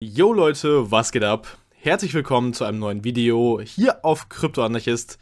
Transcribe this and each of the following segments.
Yo Leute, was geht ab? Herzlich willkommen zu einem neuen Video hier auf Kryptoanarchist.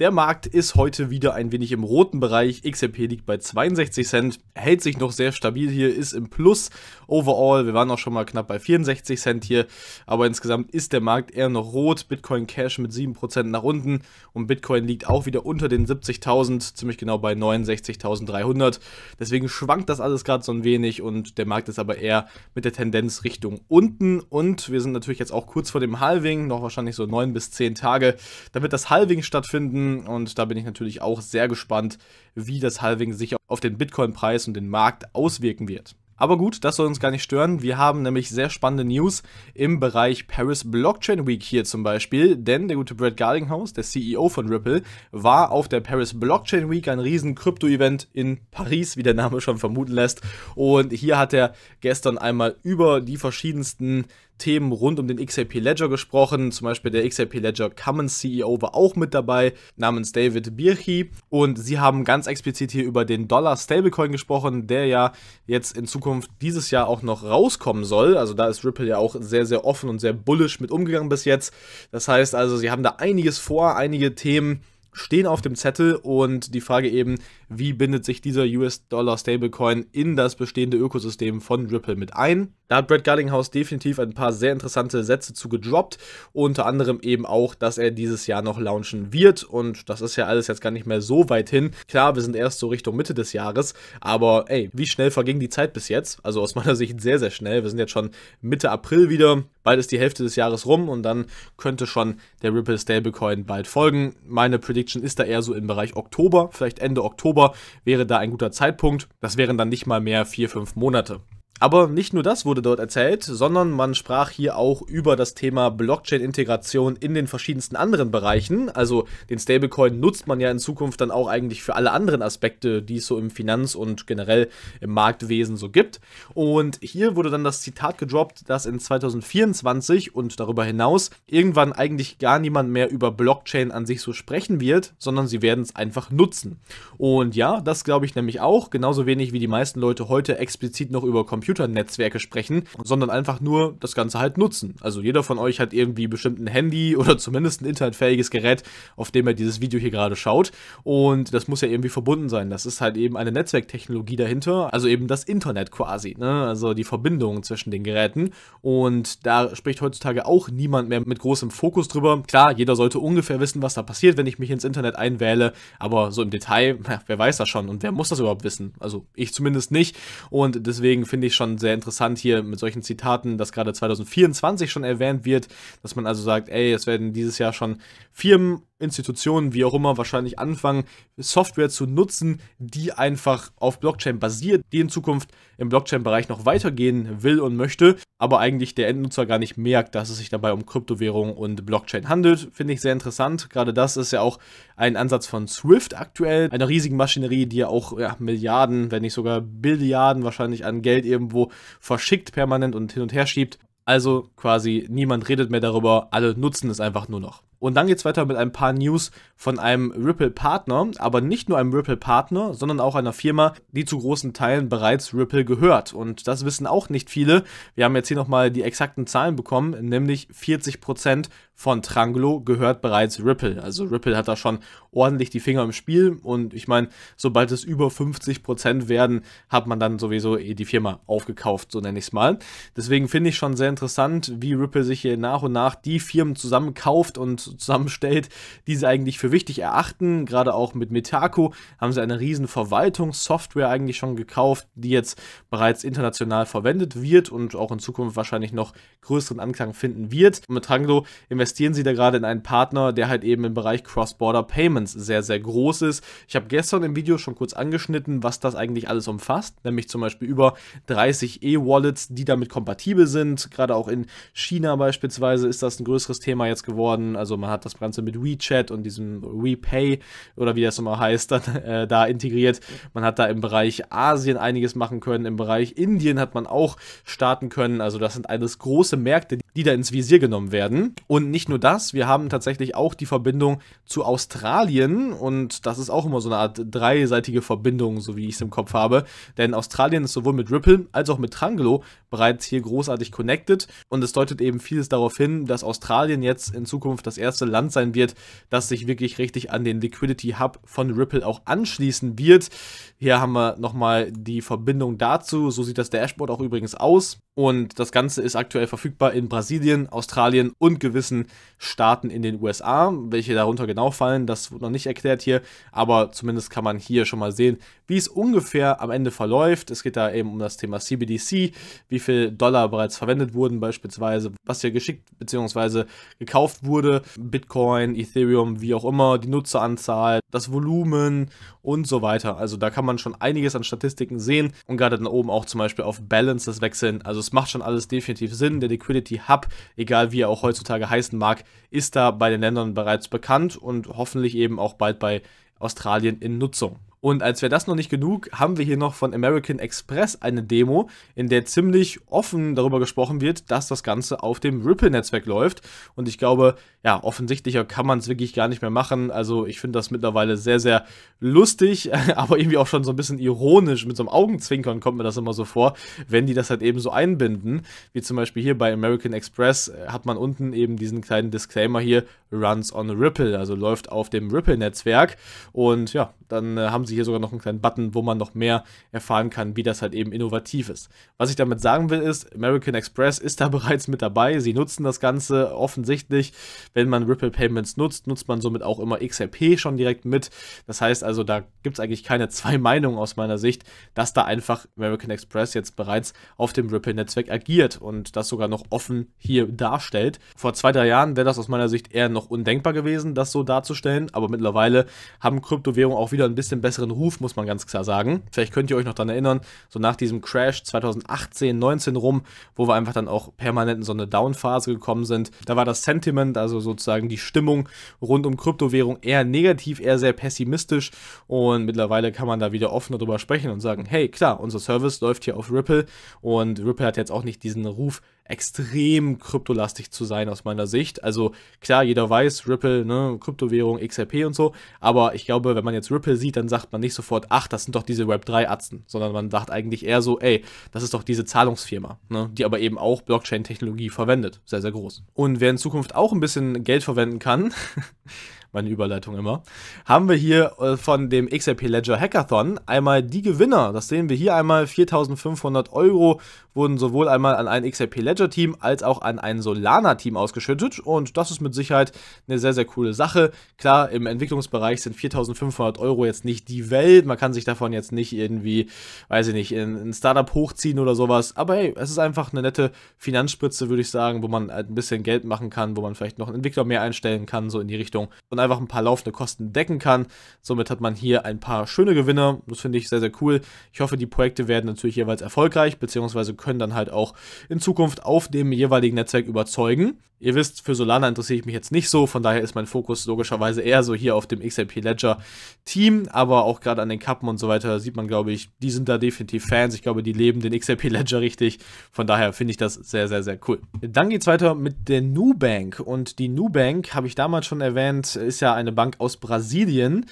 Der Markt ist heute wieder ein wenig im roten Bereich. XRP liegt bei 62 Cent, hält sich noch sehr stabil hier, ist im Plus overall. Wir waren auch schon mal knapp bei 64 Cent hier, aber insgesamt ist der Markt eher noch rot. Bitcoin Cash mit 7% nach unten und Bitcoin liegt auch wieder unter den 70.000, ziemlich genau bei 69.300. Deswegen schwankt das alles gerade so ein wenig und der Markt ist aber eher mit der Tendenz Richtung unten und wir sind natürlich jetzt auch kurz vor dem Halving, noch wahrscheinlich so 9 bis 10 Tage. Da wird das Halving stattfinden geben. Und da bin ich natürlich auch sehr gespannt, wie das Halving sich auf den Bitcoin-Preis und den Markt auswirken wird. Aber gut, das soll uns gar nicht stören. Wir haben nämlich sehr spannende News im Bereich Paris Blockchain Week hier zum Beispiel, denn der gute Brad Garlinghouse, der CEO von Ripple, war auf der Paris Blockchain Week, ein riesen Krypto-Event in Paris, wie der Name schon vermuten lässt. Und hier hat er gestern einmal über die verschiedensten Themen rund um den XRP Ledger gesprochen. Zum Beispiel der XRP Ledger Common CEO war auch mit dabei, namens David Birchi. Und sie haben ganz explizit hier über den Dollar Stablecoin gesprochen, der ja jetzt in Zukunft dieses Jahr auch noch rauskommen soll. Also da ist Ripple ja auch sehr, sehr offen und sehr bullisch mit umgegangen bis jetzt. Das heißt also, sie haben da einiges vor, einige Themen stehen auf dem Zettel und die Frage eben, wie bindet sich dieser US-Dollar-Stablecoin in das bestehende Ökosystem von Ripple mit ein? Da hat Brad Garlinghouse definitiv ein paar sehr interessante Sätze zu gedroppt. Unter anderem eben auch, dass er dieses Jahr noch launchen wird. Und das ist ja alles jetzt gar nicht mehr so weit hin. Klar, wir sind erst so Richtung Mitte des Jahres. Aber ey, wie schnell verging die Zeit bis jetzt? Also aus meiner Sicht sehr, sehr schnell. Wir sind jetzt schon Mitte April wieder. Bald ist die Hälfte des Jahres rum und dann könnte schon der Ripple Stablecoin bald folgen. Meine Prediction ist da eher so im Bereich Oktober. Vielleicht Ende Oktober wäre da ein guter Zeitpunkt. Das wären dann nicht mal mehr vier, fünf Monate. Aber nicht nur das wurde dort erzählt, sondern man sprach hier auch über das Thema Blockchain-Integration in den verschiedensten anderen Bereichen. Also den Stablecoin nutzt man ja in Zukunft dann auch eigentlich für alle anderen Aspekte, die es so im Finanz- und generell im Marktwesen so gibt. Und hier wurde dann das Zitat gedroppt, dass in 2024 und darüber hinaus irgendwann eigentlich gar niemand mehr über Blockchain an sich so sprechen wird, sondern sie werden es einfach nutzen. Und ja, das glaube ich nämlich auch, genauso wenig wie die meisten Leute heute explizit noch über Computer Computernetzwerke sprechen, sondern einfach nur das Ganze halt nutzen. Also jeder von euch hat irgendwie bestimmt ein Handy oder zumindest ein internetfähiges Gerät, auf dem er dieses Video hier gerade schaut. Und das muss ja irgendwie verbunden sein. Das ist halt eben eine Netzwerktechnologie dahinter, also eben das Internet quasi, ne? also die Verbindung zwischen den Geräten. Und da spricht heutzutage auch niemand mehr mit großem Fokus drüber. Klar, jeder sollte ungefähr wissen, was da passiert, wenn ich mich ins Internet einwähle, aber so im Detail, wer weiß das schon und wer muss das überhaupt wissen? Also ich zumindest nicht. Und deswegen finde ich schon, schon sehr interessant hier mit solchen Zitaten, dass gerade 2024 schon erwähnt wird, dass man also sagt, ey, es werden dieses Jahr schon Firmen Institutionen, wie auch immer, wahrscheinlich anfangen, Software zu nutzen, die einfach auf Blockchain basiert, die in Zukunft im Blockchain-Bereich noch weitergehen will und möchte, aber eigentlich der Endnutzer gar nicht merkt, dass es sich dabei um Kryptowährung und Blockchain handelt. Finde ich sehr interessant. Gerade das ist ja auch ein Ansatz von Swift aktuell, einer riesigen Maschinerie, die ja auch ja, Milliarden, wenn nicht sogar Billiarden wahrscheinlich an Geld irgendwo verschickt permanent und hin und her schiebt. Also quasi niemand redet mehr darüber, alle nutzen es einfach nur noch. Und dann geht es weiter mit ein paar News von einem Ripple-Partner, aber nicht nur einem Ripple-Partner, sondern auch einer Firma, die zu großen Teilen bereits Ripple gehört. Und das wissen auch nicht viele. Wir haben jetzt hier nochmal die exakten Zahlen bekommen, nämlich 40% von Tranglo gehört bereits Ripple. Also Ripple hat da schon ordentlich die Finger im Spiel und ich meine, sobald es über 50% werden, hat man dann sowieso eh die Firma aufgekauft, so nenne ich es mal. Deswegen finde ich schon sehr interessant, wie Ripple sich hier nach und nach die Firmen zusammenkauft und zusammenstellt, die sie eigentlich für wichtig erachten. Gerade auch mit Metaco haben sie eine riesen Verwaltungssoftware eigentlich schon gekauft, die jetzt bereits international verwendet wird und auch in Zukunft wahrscheinlich noch größeren Anklang finden wird. Und mit Tranglo investieren sie da gerade in einen Partner, der halt eben im Bereich Cross-Border Payments sehr, sehr groß ist. Ich habe gestern im Video schon kurz angeschnitten, was das eigentlich alles umfasst, nämlich zum Beispiel über 30 E-Wallets, die damit kompatibel sind. Gerade auch in China beispielsweise ist das ein größeres Thema jetzt geworden. Also man hat das Ganze mit WeChat und diesem WePay oder wie das immer heißt, dann äh, da integriert. Man hat da im Bereich Asien einiges machen können, im Bereich Indien hat man auch starten können. Also das sind alles große Märkte, die die da ins Visier genommen werden. Und nicht nur das, wir haben tatsächlich auch die Verbindung zu Australien und das ist auch immer so eine Art dreiseitige Verbindung, so wie ich es im Kopf habe. Denn Australien ist sowohl mit Ripple als auch mit Trangelo bereits hier großartig connected und es deutet eben vieles darauf hin, dass Australien jetzt in Zukunft das erste Land sein wird, das sich wirklich richtig an den Liquidity Hub von Ripple auch anschließen wird. Hier haben wir nochmal die Verbindung dazu, so sieht das Dashboard auch übrigens aus. Und das Ganze ist aktuell verfügbar in Brasilien, Australien und gewissen Staaten in den USA. Welche darunter genau fallen, das wird noch nicht erklärt hier, aber zumindest kann man hier schon mal sehen, wie es ungefähr am Ende verläuft. Es geht da eben um das Thema CBDC, wie viel Dollar bereits verwendet wurden beispielsweise, was hier geschickt bzw. gekauft wurde, Bitcoin, Ethereum, wie auch immer, die Nutzeranzahl, das Volumen und so weiter. Also da kann man schon einiges an Statistiken sehen und gerade dann oben auch zum Beispiel auf Balance das Wechseln, also das macht schon alles definitiv Sinn. Der Liquidity Hub, egal wie er auch heutzutage heißen mag, ist da bei den Ländern bereits bekannt und hoffentlich eben auch bald bei Australien in Nutzung. Und als wäre das noch nicht genug, haben wir hier noch von American Express eine Demo, in der ziemlich offen darüber gesprochen wird, dass das Ganze auf dem Ripple-Netzwerk läuft. Und ich glaube, ja, offensichtlicher kann man es wirklich gar nicht mehr machen. Also ich finde das mittlerweile sehr, sehr lustig, aber irgendwie auch schon so ein bisschen ironisch. Mit so einem Augenzwinkern kommt mir das immer so vor, wenn die das halt eben so einbinden. Wie zum Beispiel hier bei American Express äh, hat man unten eben diesen kleinen Disclaimer hier, runs on Ripple, also läuft auf dem Ripple-Netzwerk. Und ja, dann äh, haben sie hier sogar noch einen kleinen Button, wo man noch mehr erfahren kann, wie das halt eben innovativ ist. Was ich damit sagen will, ist, American Express ist da bereits mit dabei. Sie nutzen das Ganze offensichtlich. Wenn man Ripple Payments nutzt, nutzt man somit auch immer XRP schon direkt mit. Das heißt also, da gibt es eigentlich keine zwei Meinungen aus meiner Sicht, dass da einfach American Express jetzt bereits auf dem Ripple-Netzwerk agiert und das sogar noch offen hier darstellt. Vor zwei, drei Jahren wäre das aus meiner Sicht eher noch undenkbar gewesen, das so darzustellen, aber mittlerweile haben Kryptowährungen auch wieder wieder ein bisschen besseren Ruf, muss man ganz klar sagen. Vielleicht könnt ihr euch noch daran erinnern, so nach diesem Crash 2018, 19 rum, wo wir einfach dann auch permanent in so eine Downphase gekommen sind. Da war das Sentiment, also sozusagen die Stimmung rund um Kryptowährung eher negativ, eher sehr pessimistisch. Und mittlerweile kann man da wieder offen darüber sprechen und sagen, hey, klar, unser Service läuft hier auf Ripple und Ripple hat jetzt auch nicht diesen Ruf, extrem kryptolastig zu sein aus meiner Sicht. Also klar, jeder weiß, Ripple, ne, Kryptowährung, XRP und so, aber ich glaube, wenn man jetzt Ripple sieht, dann sagt man nicht sofort, ach, das sind doch diese Web3-Atzen, sondern man sagt eigentlich eher so, ey, das ist doch diese Zahlungsfirma, ne, die aber eben auch Blockchain-Technologie verwendet. Sehr, sehr groß. Und wer in Zukunft auch ein bisschen Geld verwenden kann, meine Überleitung immer, haben wir hier äh, von dem XRP Ledger Hackathon einmal die Gewinner. Das sehen wir hier einmal. 4.500 Euro wurden sowohl einmal an ein XRP Ledger Team als auch an ein Solana Team ausgeschüttet. Und das ist mit Sicherheit eine sehr, sehr coole Sache. Klar, im Entwicklungsbereich sind 4.500 Euro jetzt nicht die Welt. Man kann sich davon jetzt nicht irgendwie, weiß ich nicht, in ein Startup hochziehen oder sowas. Aber hey, es ist einfach eine nette Finanzspritze, würde ich sagen, wo man halt ein bisschen Geld machen kann, wo man vielleicht noch einen Entwickler mehr einstellen kann, so in die Richtung. Und einfach ein paar laufende Kosten decken kann. Somit hat man hier ein paar schöne Gewinne. Das finde ich sehr, sehr cool. Ich hoffe, die Projekte werden natürlich jeweils erfolgreich, beziehungsweise können dann halt auch in Zukunft auf dem jeweiligen Netzwerk überzeugen. Ihr wisst, für Solana interessiere ich mich jetzt nicht so, von daher ist mein Fokus logischerweise eher so hier auf dem XRP Ledger Team, aber auch gerade an den Kappen und so weiter sieht man, glaube ich, die sind da definitiv Fans. Ich glaube, die leben den XRP Ledger richtig. Von daher finde ich das sehr, sehr, sehr cool. Dann geht es weiter mit der Nubank und die Nubank habe ich damals schon erwähnt, ist ja eine Bank aus Brasilien,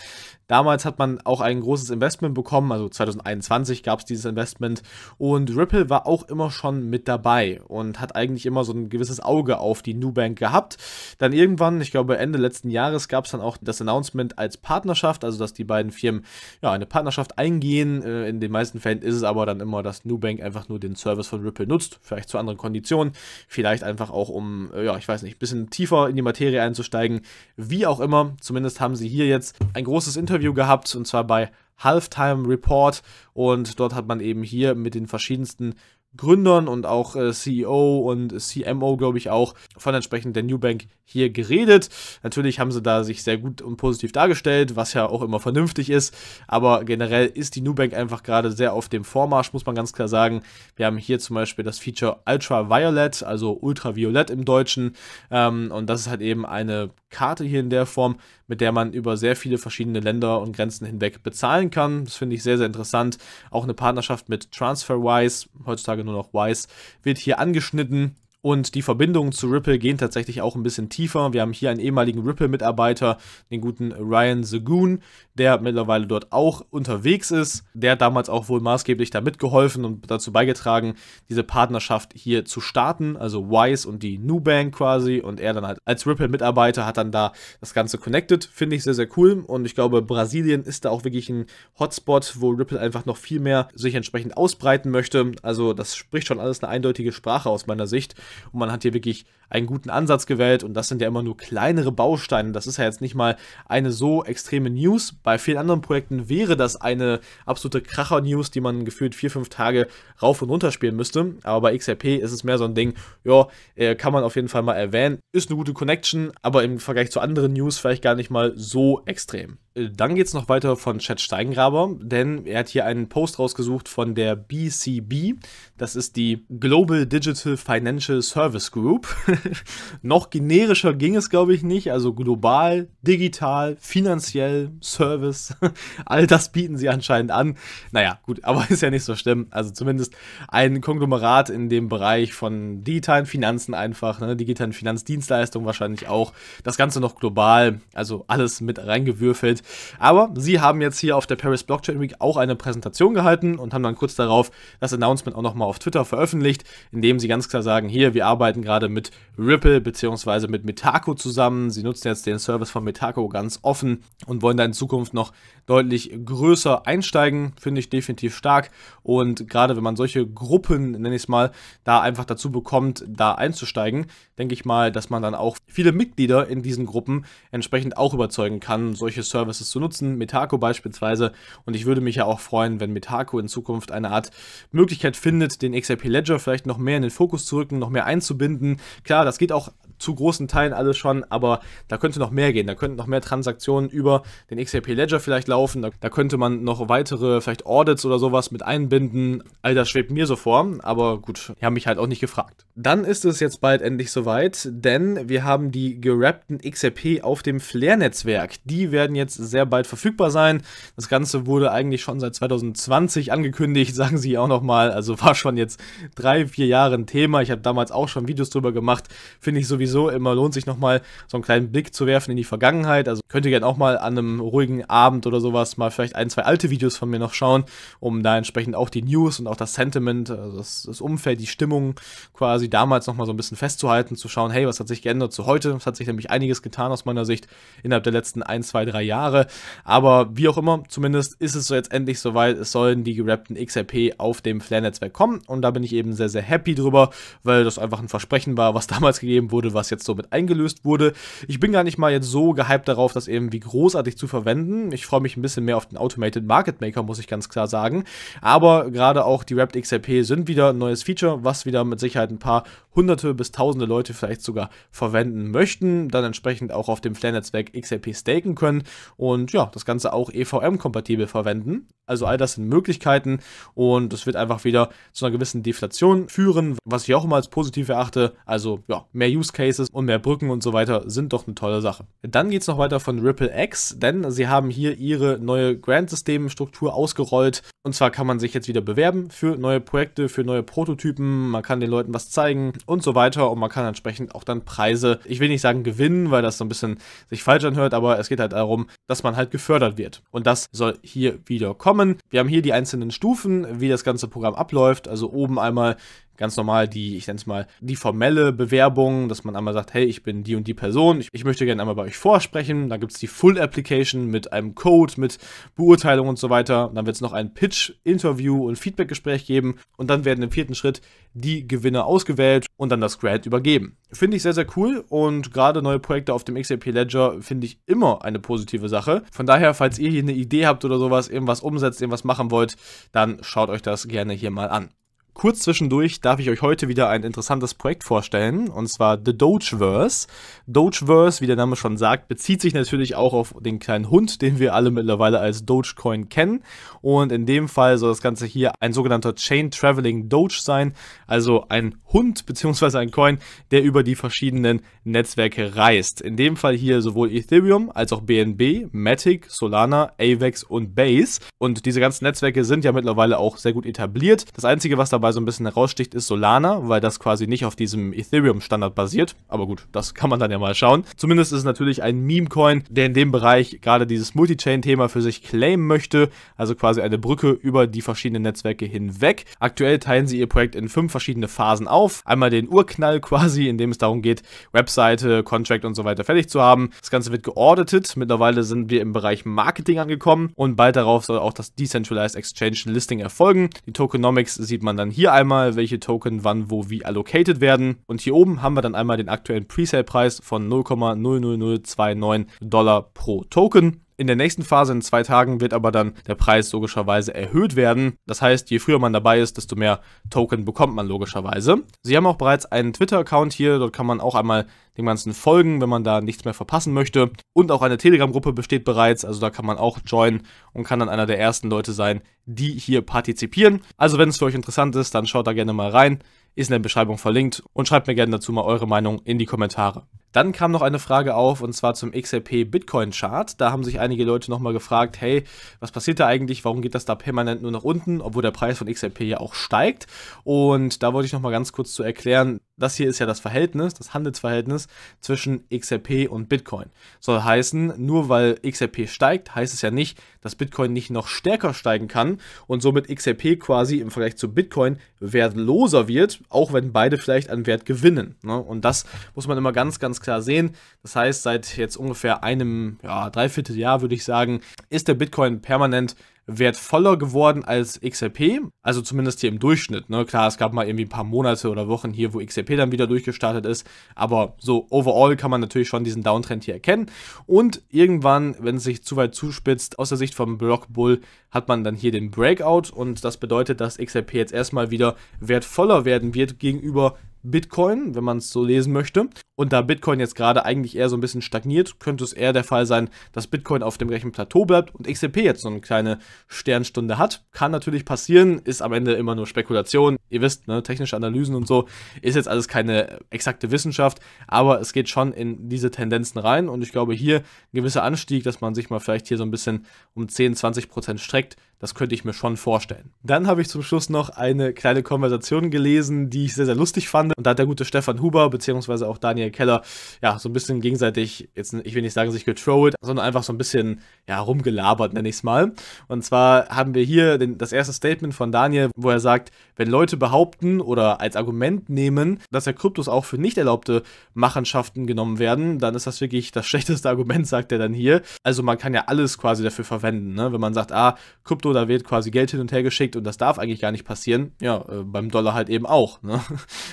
Damals hat man auch ein großes Investment bekommen, also 2021 gab es dieses Investment und Ripple war auch immer schon mit dabei und hat eigentlich immer so ein gewisses Auge auf die Nubank gehabt. Dann irgendwann, ich glaube Ende letzten Jahres, gab es dann auch das Announcement als Partnerschaft, also dass die beiden Firmen ja eine Partnerschaft eingehen. Äh, in den meisten Fällen ist es aber dann immer, dass Nubank einfach nur den Service von Ripple nutzt, vielleicht zu anderen Konditionen, vielleicht einfach auch um, äh, ja, ich weiß nicht, ein bisschen tiefer in die Materie einzusteigen. Wie auch immer, zumindest haben sie hier jetzt ein großes Interview Interview gehabt und zwar bei Halftime Report und dort hat man eben hier mit den verschiedensten Gründern und auch äh, CEO und CMO, glaube ich, auch von entsprechend der New Bank hier geredet. Natürlich haben sie da sich sehr gut und positiv dargestellt, was ja auch immer vernünftig ist, aber generell ist die New Bank einfach gerade sehr auf dem Vormarsch, muss man ganz klar sagen. Wir haben hier zum Beispiel das Feature Ultraviolet, also Ultraviolett im Deutschen, ähm, und das ist halt eben eine Karte hier in der Form, mit der man über sehr viele verschiedene Länder und Grenzen hinweg bezahlen kann. Das finde ich sehr, sehr interessant. Auch eine Partnerschaft mit TransferWise, heutzutage nur noch Wise, wird hier angeschnitten. Und die Verbindungen zu Ripple gehen tatsächlich auch ein bisschen tiefer. Wir haben hier einen ehemaligen Ripple-Mitarbeiter, den guten Ryan Segoon, der mittlerweile dort auch unterwegs ist. Der hat damals auch wohl maßgeblich da mitgeholfen und dazu beigetragen, diese Partnerschaft hier zu starten. Also Wise und die Nubank quasi. Und er dann halt als Ripple-Mitarbeiter hat dann da das Ganze connected. Finde ich sehr, sehr cool. Und ich glaube, Brasilien ist da auch wirklich ein Hotspot, wo Ripple einfach noch viel mehr sich entsprechend ausbreiten möchte. Also das spricht schon alles eine eindeutige Sprache aus meiner Sicht. Und man hat hier wirklich einen guten Ansatz gewählt und das sind ja immer nur kleinere Bausteine. Das ist ja jetzt nicht mal eine so extreme News. Bei vielen anderen Projekten wäre das eine absolute Kracher-News, die man gefühlt vier, fünf Tage rauf und runter spielen müsste. Aber bei XRP ist es mehr so ein Ding, ja, äh, kann man auf jeden Fall mal erwähnen. Ist eine gute Connection, aber im Vergleich zu anderen News vielleicht gar nicht mal so extrem. Äh, dann geht es noch weiter von Chad Steingraber, denn er hat hier einen Post rausgesucht von der BCB. Das ist die Global Digital Financial Service Group. Noch generischer ging es, glaube ich, nicht. Also global, digital, finanziell, Service, all das bieten sie anscheinend an. Naja, gut, aber ist ja nicht so schlimm. Also zumindest ein Konglomerat in dem Bereich von digitalen Finanzen einfach, ne, digitalen Finanzdienstleistungen wahrscheinlich auch. Das Ganze noch global, also alles mit reingewürfelt. Aber sie haben jetzt hier auf der Paris Blockchain Week auch eine Präsentation gehalten und haben dann kurz darauf das Announcement auch nochmal auf Twitter veröffentlicht, indem sie ganz klar sagen, hier, wir arbeiten gerade mit Ripple bzw. mit Metaco zusammen. Sie nutzen jetzt den Service von Metaco ganz offen und wollen da in Zukunft noch deutlich größer einsteigen. Finde ich definitiv stark. Und gerade wenn man solche Gruppen, nenne ich es mal, da einfach dazu bekommt, da einzusteigen, denke ich mal, dass man dann auch viele Mitglieder in diesen Gruppen entsprechend auch überzeugen kann, solche Services zu nutzen. Metaco beispielsweise. Und ich würde mich ja auch freuen, wenn Metaco in Zukunft eine Art Möglichkeit findet, den XRP Ledger vielleicht noch mehr in den Fokus zu rücken, noch mehr einzubinden. Klar, das geht auch zu großen Teilen alles schon, aber da könnte noch mehr gehen. Da könnten noch mehr Transaktionen über den XRP Ledger vielleicht laufen. Da, da könnte man noch weitere, vielleicht Audits oder sowas mit einbinden. All das schwebt mir so vor, aber gut, die haben mich halt auch nicht gefragt. Dann ist es jetzt bald endlich soweit, denn wir haben die gerappten XRP auf dem flare netzwerk Die werden jetzt sehr bald verfügbar sein. Das Ganze wurde eigentlich schon seit 2020 angekündigt, sagen sie auch nochmal. Also war schon jetzt drei, vier Jahre ein Thema. Ich habe damals auch schon Videos drüber gemacht. Finde ich sowieso sowieso immer lohnt sich nochmal so einen kleinen Blick zu werfen in die Vergangenheit. Also könnt ihr gerne auch mal an einem ruhigen Abend oder sowas mal vielleicht ein, zwei alte Videos von mir noch schauen, um da entsprechend auch die News und auch das Sentiment, also das, das Umfeld, die Stimmung quasi damals nochmal so ein bisschen festzuhalten, zu schauen, hey, was hat sich geändert zu heute? Es hat sich nämlich einiges getan aus meiner Sicht innerhalb der letzten ein, zwei, drei Jahre. Aber wie auch immer, zumindest ist es so jetzt endlich soweit, es sollen die gerappten XRP auf dem flare netzwerk kommen und da bin ich eben sehr, sehr happy drüber, weil das einfach ein Versprechen war, was damals gegeben wurde, was jetzt so mit eingelöst wurde. Ich bin gar nicht mal jetzt so gehypt darauf, das irgendwie großartig zu verwenden. Ich freue mich ein bisschen mehr auf den Automated Market Maker, muss ich ganz klar sagen. Aber gerade auch die Wrapped XRP sind wieder ein neues Feature, was wieder mit Sicherheit ein paar hunderte bis tausende Leute vielleicht sogar verwenden möchten, dann entsprechend auch auf dem flare netzwerk XRP staken können und ja, das Ganze auch EVM-kompatibel verwenden. Also all das sind Möglichkeiten und es wird einfach wieder zu einer gewissen Deflation führen, was ich auch immer als positiv erachte. Also ja, mehr Use Case Interfaces und mehr Brücken und so weiter sind doch eine tolle Sache. Dann geht es noch weiter von Ripple X, denn sie haben hier ihre neue Grant-System-Struktur ausgerollt. Und zwar kann man sich jetzt wieder bewerben für neue Projekte, für neue Prototypen, man kann den Leuten was zeigen und so weiter und man kann entsprechend auch dann Preise, ich will nicht sagen gewinnen, weil das so ein bisschen sich falsch anhört, aber es geht halt darum, dass man halt gefördert wird. Und das soll hier wieder kommen. Wir haben hier die einzelnen Stufen, wie das ganze Programm abläuft. Also oben einmal ganz normal die, ich nenne es mal, die formelle Bewerbung, dass man einmal sagt, hey, ich bin die und die Person, ich, ich möchte gerne einmal bei euch vorsprechen. Dann gibt es die Full Application mit einem Code, mit Beurteilung und so weiter. Dann wird es noch ein Pitch-Interview und Feedback-Gespräch geben. Und dann werden im vierten Schritt die Gewinner ausgewählt und dann das Grant übergeben. Finde ich sehr, sehr cool und gerade neue Projekte auf dem XAP Ledger finde ich immer eine positive Sache. Von daher, falls ihr hier eine Idee habt oder sowas, irgendwas umsetzt, irgendwas machen wollt, dann schaut euch das gerne hier mal an. Kurz zwischendurch darf ich euch heute wieder ein interessantes Projekt vorstellen, und zwar The Dogeverse. Dogeverse, wie der Name schon sagt, bezieht sich natürlich auch auf den kleinen Hund, den wir alle mittlerweile als Dogecoin kennen. Und in dem Fall soll das Ganze hier ein sogenannter Chain Traveling Doge sein, also ein Hund bzw. ein Coin, der über die verschiedenen Netzwerke reist. In dem Fall hier sowohl Ethereum als auch BNB, Matic, Solana, AVEX und Base. Und diese ganzen Netzwerke sind ja mittlerweile auch sehr gut etabliert. Das Einzige, was dabei dabei so ein bisschen heraussticht, ist Solana, weil das quasi nicht auf diesem Ethereum-Standard basiert. Aber gut, das kann man dann ja mal schauen. Zumindest ist es natürlich ein Meme-Coin, der in dem Bereich gerade dieses Multi-Chain-Thema für sich claimen möchte. Also quasi eine Brücke über die verschiedenen Netzwerke hinweg. Aktuell teilen sie ihr Projekt in fünf verschiedene Phasen auf. Einmal den Urknall quasi, in dem es darum geht, Webseite, Contract und so weiter fertig zu haben. Das Ganze wird geordnet. Mittlerweile sind wir im Bereich Marketing angekommen und bald darauf soll auch das Decentralized Exchange Listing erfolgen. Die Tokenomics sieht man dann hier hier einmal, welche Token wann, wo, wie allocated werden. Und hier oben haben wir dann einmal den aktuellen Presale-Preis von 0,00029 Dollar pro Token. In der nächsten Phase in zwei Tagen wird aber dann der Preis logischerweise erhöht werden. Das heißt, je früher man dabei ist, desto mehr Token bekommt man logischerweise. Sie haben auch bereits einen Twitter-Account hier, dort kann man auch einmal dem Ganzen folgen, wenn man da nichts mehr verpassen möchte. Und auch eine Telegram-Gruppe besteht bereits, also da kann man auch joinen und kann dann einer der ersten Leute sein, die hier partizipieren. Also wenn es für euch interessant ist, dann schaut da gerne mal rein ist in der Beschreibung verlinkt und schreibt mir gerne dazu mal eure Meinung in die Kommentare. Dann kam noch eine Frage auf und zwar zum XRP Bitcoin Chart. Da haben sich einige Leute nochmal gefragt, hey, was passiert da eigentlich? Warum geht das da permanent nur nach unten, obwohl der Preis von XRP ja auch steigt? Und da wollte ich nochmal ganz kurz zu erklären, das hier ist ja das Verhältnis, das Handelsverhältnis zwischen XRP und Bitcoin. Soll heißen, nur weil XRP steigt, heißt es ja nicht, dass Bitcoin nicht noch stärker steigen kann und somit XRP quasi im Vergleich zu Bitcoin wertloser wird, auch wenn beide vielleicht an Wert gewinnen. Ne? Und das muss man immer ganz, ganz klar sehen. Das heißt, seit jetzt ungefähr einem ja, Dreivierteljahr, würde ich sagen, ist der Bitcoin permanent wertvoller geworden als XRP, also zumindest hier im Durchschnitt. Ne? Klar, es gab mal irgendwie ein paar Monate oder Wochen hier, wo XRP dann wieder durchgestartet ist, aber so overall kann man natürlich schon diesen Downtrend hier erkennen. Und irgendwann, wenn es sich zu weit zuspitzt, aus der Sicht vom Block Bull, hat man dann hier den Breakout und das bedeutet, dass XRP jetzt erstmal wieder wertvoller werden wird gegenüber Bitcoin, wenn man es so lesen möchte. Und da Bitcoin jetzt gerade eigentlich eher so ein bisschen stagniert, könnte es eher der Fall sein, dass Bitcoin auf dem gleichen Plateau bleibt und XRP jetzt so eine kleine Sternstunde hat. Kann natürlich passieren, ist am Ende immer nur Spekulation. Ihr wisst, ne, technische Analysen und so ist jetzt alles keine exakte Wissenschaft, aber es geht schon in diese Tendenzen rein und ich glaube hier ein gewisser Anstieg, dass man sich mal vielleicht hier so ein bisschen um 10, 20 Prozent streckt, das könnte ich mir schon vorstellen. Dann habe ich zum Schluss noch eine kleine Konversation gelesen, die ich sehr, sehr lustig fand. Und da hat der gute Stefan Huber bzw. auch Daniel Keller ja so ein bisschen gegenseitig, jetzt, ich will nicht sagen sich getrollt, sondern einfach so ein bisschen ja, rumgelabert, nenne ich es mal. Und zwar haben wir hier den, das erste Statement von Daniel, wo er sagt, wenn Leute behaupten oder als Argument nehmen, dass ja Kryptos auch für nicht erlaubte Machenschaften genommen werden, dann ist das wirklich das schlechteste Argument, sagt er dann hier. Also man kann ja alles quasi dafür verwenden, ne? wenn man sagt, ah, Krypto Krypto, da wird quasi Geld hin und her geschickt und das darf eigentlich gar nicht passieren. Ja, äh, beim Dollar halt eben auch. Ne?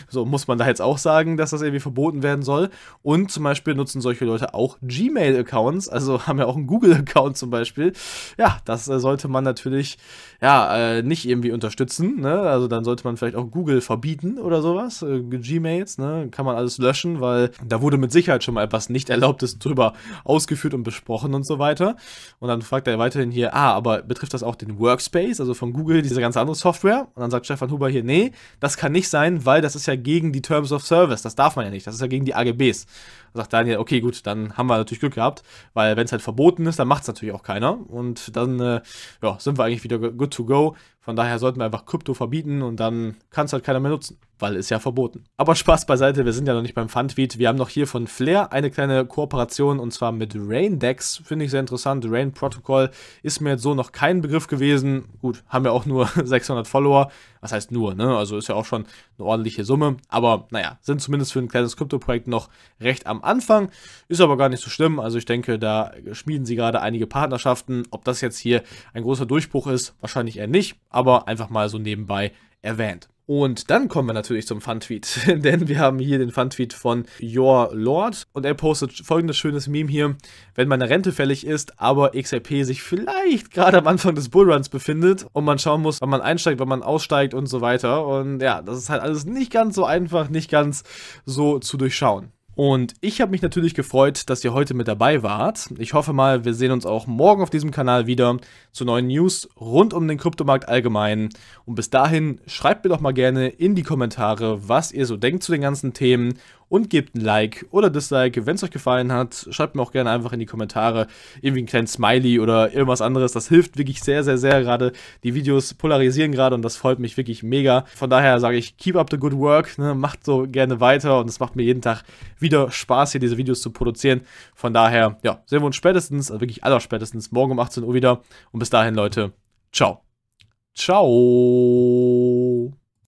So muss man da jetzt auch sagen, dass das irgendwie verboten werden soll. Und zum Beispiel nutzen solche Leute auch Gmail-Accounts, also haben ja auch einen Google-Account zum Beispiel. Ja, das äh, sollte man natürlich ja, äh, nicht irgendwie unterstützen. Ne? Also dann sollte man vielleicht auch Google verbieten oder sowas. Äh, Gmails, ne? kann man alles löschen, weil da wurde mit Sicherheit schon mal etwas nicht Erlaubtes drüber ausgeführt und besprochen und so weiter. Und dann fragt er weiterhin hier, ah, aber betrifft das auch den Workspace, also von Google, diese ganze andere Software? Und dann sagt Stefan Huber hier, nee, das kann nicht sein, weil das ist ja gegen die Terms of Service. Das darf man ja nicht. Das ist ja gegen die AGBs sagt Daniel, okay, gut, dann haben wir natürlich Glück gehabt, weil wenn es halt verboten ist, dann macht es natürlich auch keiner. Und dann äh, ja, sind wir eigentlich wieder good to go. Von daher sollten wir einfach Krypto verbieten und dann kann es halt keiner mehr nutzen weil ist ja verboten. Aber Spaß beiseite, wir sind ja noch nicht beim Fun-Tweet. Wir haben noch hier von Flair eine kleine Kooperation und zwar mit Rain Raindex. Finde ich sehr interessant. Rain Protocol ist mir jetzt so noch kein Begriff gewesen. Gut, haben wir auch nur 600 Follower. Was heißt nur, ne? Also ist ja auch schon eine ordentliche Summe. Aber naja, sind zumindest für ein kleines Krypto-Projekt noch recht am Anfang. Ist aber gar nicht so schlimm. Also ich denke, da schmieden sie gerade einige Partnerschaften. Ob das jetzt hier ein großer Durchbruch ist, wahrscheinlich eher nicht. Aber einfach mal so nebenbei erwähnt. Und dann kommen wir natürlich zum Fun-Tweet, denn wir haben hier den Fun-Tweet von Your Lord und er postet folgendes schönes Meme hier. Wenn meine Rente fällig ist, aber XRP sich vielleicht gerade am Anfang des Bullruns befindet und man schauen muss, wann man einsteigt, wann man aussteigt und so weiter. Und ja, das ist halt alles nicht ganz so einfach, nicht ganz so zu durchschauen. Und ich habe mich natürlich gefreut, dass ihr heute mit dabei wart. Ich hoffe mal, wir sehen uns auch morgen auf diesem Kanal wieder zu neuen News rund um den Kryptomarkt allgemein. Und bis dahin schreibt mir doch mal gerne in die Kommentare, was ihr so denkt zu den ganzen Themen und gebt ein Like oder Dislike, wenn es euch gefallen hat. Schreibt mir auch gerne einfach in die Kommentare irgendwie einen kleinen Smiley oder irgendwas anderes. Das hilft wirklich sehr, sehr, sehr gerade. Die Videos polarisieren gerade und das freut mich wirklich mega. Von daher sage ich, keep up the good work, ne? macht so gerne weiter und es macht mir jeden Tag wieder Spaß, hier diese Videos zu produzieren. Von daher, ja, sehen wir uns spätestens, also wirklich allerspätestens morgen um 18 Uhr wieder. Und bis dahin, Leute, ciao. Ciao.